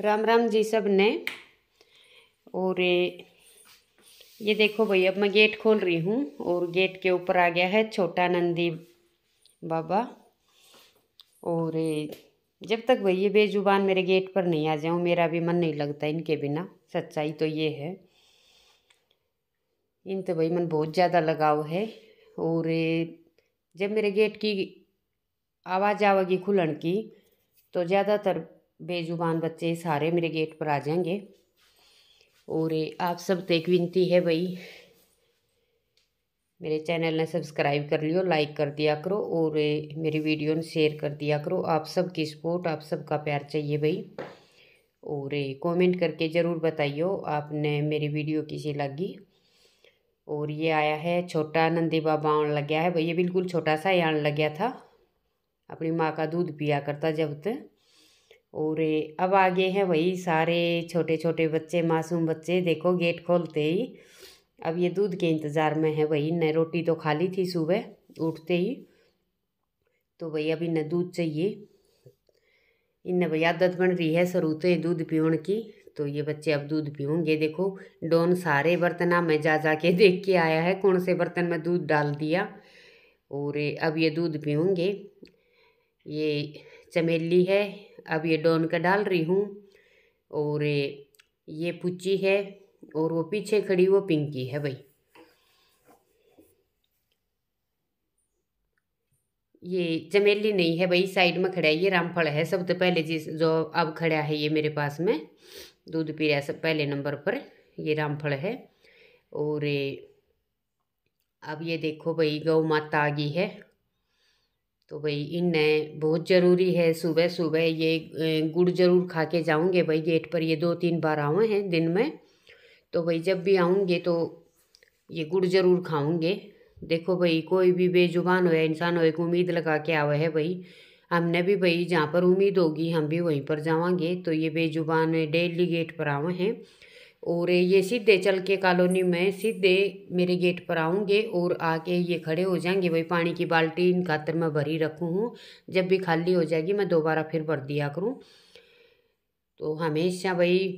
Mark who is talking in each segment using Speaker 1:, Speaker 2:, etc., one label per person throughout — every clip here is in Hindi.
Speaker 1: राम राम जी सब ने और ये देखो भाई अब मैं गेट खोल रही हूँ और गेट के ऊपर आ गया है छोटा नंदी बाबा और जब तक भाई ये बेजुबान मेरे गेट पर नहीं आ जाऊँ मेरा भी मन नहीं लगता इनके बिना सच्चाई तो ये है इन तो भाई मन बहुत ज़्यादा लगाव है और जब मेरे गेट की आवाज़ आवेगी खुलन की तो ज़्यादातर बेजुबान बच्चे सारे मेरे गेट पर आ जाएंगे और आप सब तो एक विनती है भाई मेरे चैनल ने सब्सक्राइब कर लियो लाइक कर दिया करो और मेरी वीडियो ने शेयर कर दिया करो आप सब की सपोर्ट आप सब का प्यार चाहिए भाई और कमेंट करके ज़रूर बताइयो आपने मेरी वीडियो किसी लगी और ये आया है छोटा नंदी बाबा आने लग गया है भाई ये बिल्कुल छोटा सा ही आने लग गया था अपनी माँ का दूध पिया करता जब तक तो। और अब आगे हैं वही सारे छोटे छोटे बच्चे मासूम बच्चे देखो गेट खोलते ही अब ये दूध के इंतज़ार में है वही न रोटी तो खाली थी सुबह उठते ही तो वही अभी न दूध चाहिए इन भाई आदत बन रही है सरूते दूध पीवन की तो ये बच्चे अब दूध पीऊँगे देखो डोन सारे बर्तना में जा जा के देख के आया है कौन से बर्तन में दूध डाल दिया और अब ये दूध पीऊँगे ये चमेली है अब ये डोन का डाल रही हूँ और ये पुच्ची है और वो पीछे खड़ी वो पिंकी है भाई ये चमेली नहीं है भाई साइड में खड़ा है ये रामफल है सबसे पहले जिस जो अब खड़ा है ये मेरे पास में दूध पी रहा है सब पहले नंबर पर ये रामफल है और अब ये देखो भाई गौ माता आ गई है तो भाई इन नए बहुत ज़रूरी है सुबह सुबह ये गुड़ ज़रूर खा के जाऊँगे भाई गेट पर ये दो तीन बार आए हैं दिन में तो भाई जब भी आऊँगे तो ये गुड़ ज़रूर खाऊँगे देखो भाई कोई भी बेजुबान हो इंसान हो एक उम्मीद लगा के आवे है भाई हमने भी भाई जहाँ पर उम्मीद होगी हम भी वहीं पर जावेंगे तो ये बेजुबान डेली गेट पर आवे हैं और ये सीधे चल के कॉलोनी में सीधे मेरे गेट पर आऊँगे और आके ये खड़े हो जाएंगे वही पानी की बाल्टी इन खातर मैं भरी रखूँ हूँ जब भी खाली हो जाएगी मैं दोबारा फिर भर दिया करूँ तो हमेशा भाई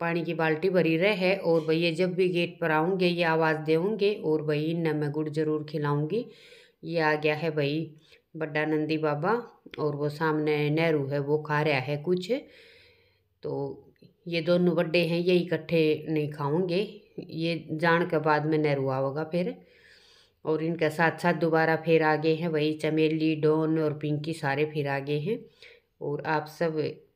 Speaker 1: पानी की बाल्टी भरी रहे और भैया जब भी गेट पर आऊँगे ये आवाज़ देंगे और भाई न मैं गुड़ जरूर खिलाऊँगी ये आ गया है भाई बड्डा नंदी बाबा और वो सामने नेहरू है वो खा रहा है कुछ तो ये दोनों बड़े हैं ये इकट्ठे नहीं खाऊंगे ये जान के बाद में नहीं रुआ होगा फिर और इनके साथ साथ दोबारा फिर आ गए हैं वही चमेली डोन और पिंकी सारे फिर आ गए हैं और आप सब